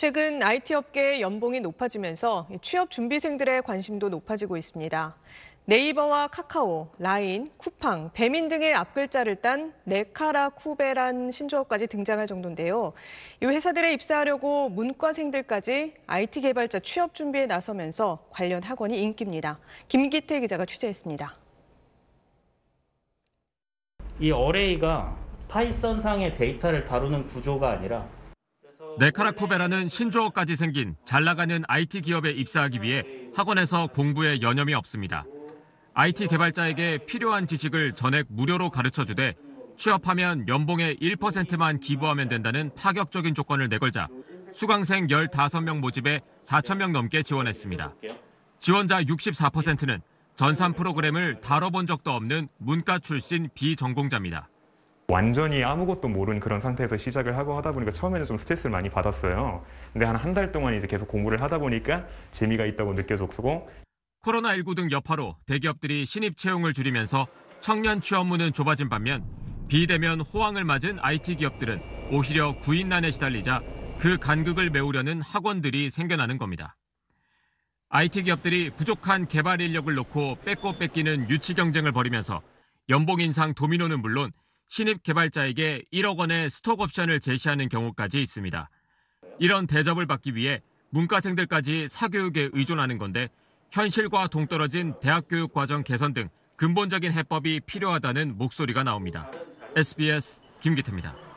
최근 IT 업계의 연봉이 높아지면서 취업 준비생들의 관심도 높아지고 있습니다. 네이버와 카카오, 라인, 쿠팡, 배민 등의 앞글자를 딴 네카라 쿠베란 신조어까지 등장할 정도인데요. 이 회사들에 입사하려고 문과생들까지 IT 개발자 취업 준비에 나서면서 관련 학원이 인기입니다. 김기태 기자가 취재했습니다. 이 어레이가 파이썬상의 데이터를 다루는 구조가 아니라 네카라쿠베라는 신조어까지 생긴 잘 나가는 IT 기업에 입사하기 위해 학원에서 공부에 여념이 없습니다. IT 개발자에게 필요한 지식을 전액 무료로 가르쳐 주되 취업하면 연봉의 1%만 기부하면 된다는 파격적인 조건을 내걸자 수강생 15명 모집에 4천명 넘게 지원했습니다. 지원자 64%는 전산 프로그램을 다뤄본 적도 없는 문과 출신 비전공자입니다. 완전히 아무것도 모르는 그런 상태에서 시작을 하고 하다 보니까 처음에는 좀 스트레스를 많이 받았어요. 근데 한 한 달 동안 이제 계속 공부를 하다 보니까 재미가 있다고 느껴졌고 코로나19 등 여파로 대기업들이 신입 채용을 줄이면서 청년 취업문은 좁아진 반면 비대면 호황을 맞은 IT 기업들은 오히려 구인난에 시달리자 그 간극을 메우려는 학원들이 생겨나는 겁니다. IT 기업들이 부족한 개발 인력을 놓고 뺏고 뺏기는 유치 경쟁을 벌이면서 연봉 인상 도미노는 물론 신입 개발자에게 1억 원의 스톡 옵션을 제시하는 경우까지 있습니다. 이런 대접을 받기 위해 문과생들까지 사교육에 의존하는 건데 현실과 동떨어진 대학 교육 과정 개선 등 근본적인 해법이 필요하다는 목소리가 나옵니다. SBS 김기태입니다.